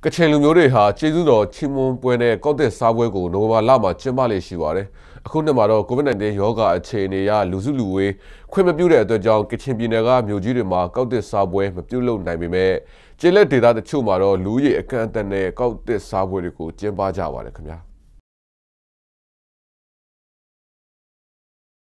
ကချင်လူမျိုးတွေဟာကျေးဇူးတော်ချီးမွမ်းပွဲနဲ့ကော့တက်စားပွဲကိုနိုဘာလမှာကျင်းပလေရှိပါတယ်။အခုနှစ်မှာတော့ COVID-19 ရောဂါအခြေအနေအရလူစုလူဝေးခွင့်မပြုတဲ့အတွက်ကြောင့်ကချင်ပြည်နယ်ကမြို့ကြီးတွေမှာကော့တက်စားပွဲမပြုလုပ်နိုင်ပေမဲ့ကျေးလက်ဒေသတချို့မှာတော့လူကြီးအကန့်အသတ်နဲ့ကော့တက်စားပွဲတွေကိုကျင်းပကြပါတယ်ခင်ဗျာ။